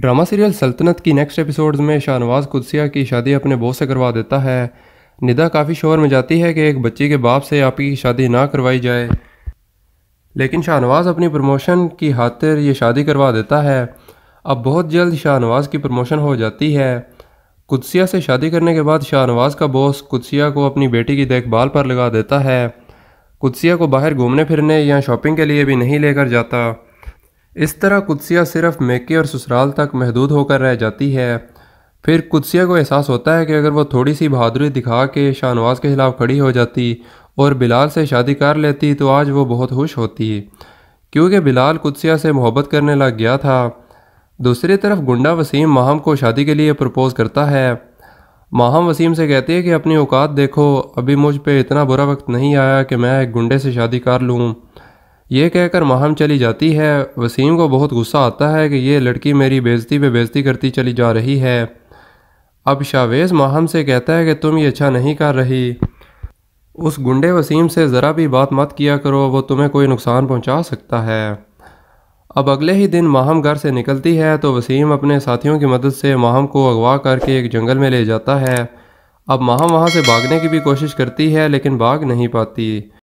drama serial सल्तनत की next episodes में शाहनवाज कुदसिया की शादी अपने बोस से करवा देता है निदा काफ़ी शोर में जाती है कि एक बच्ची के बाप से आपकी शादी ना करवाई जाए लेकिन शाहनवाज अपनी प्रमोशन की खातिर ये शादी करवा देता है अब बहुत जल्द शाहनवाज की प्रमोशन हो जाती है कुदसिया से शादी करने के बाद शाहनवाज का बॉस कुदसिया को अपनी बेटी की देखभाल पर लगा देता है कुदसिया को बाहर घूमने फिरने या शॉपिंग के लिए भी नहीं लेकर जाता इस तरह कुदसिया सिर्फ मेके और ससुराल तक महदूद होकर रह जाती है फिर कुदसिया को एहसास होता है कि अगर वो थोड़ी सी बहादुरी दिखा के शाहनवाज़ के ख़िलाफ़ खड़ी हो जाती और बिलाल से शादी कर लेती तो आज वो बहुत खुश होती क्योंकि बिलाल कुदसिया से मोहब्बत करने लग गया था दूसरी तरफ गुंडा वसीम माहम को शादी के लिए प्रपोज़ करता है माहम वसीम से कहती है कि अपनी औकात देखो अभी मुझ पर इतना बुरा वक्त नहीं आया कि मैं एक गुंडे से शादी कर लूँ ये कहकर माहम चली जाती है वसीम को बहुत गुस्सा आता है कि ये लड़की मेरी बेजती पे बेजती करती चली जा रही है अब शावेज़ माहम से कहता है कि तुम ये अच्छा नहीं कर रही उस गुंडे वसीम से ज़रा भी बात मत किया करो वो तुम्हें कोई नुकसान पहुंचा सकता है अब अगले ही दिन माहम घर से निकलती है तो वसीम अपने साथियों की मदद से माहम को अगवा करके एक जंगल में ले जाता है अब माहम वहाँ से भागने की भी कोशिश करती है लेकिन भाग नहीं पाती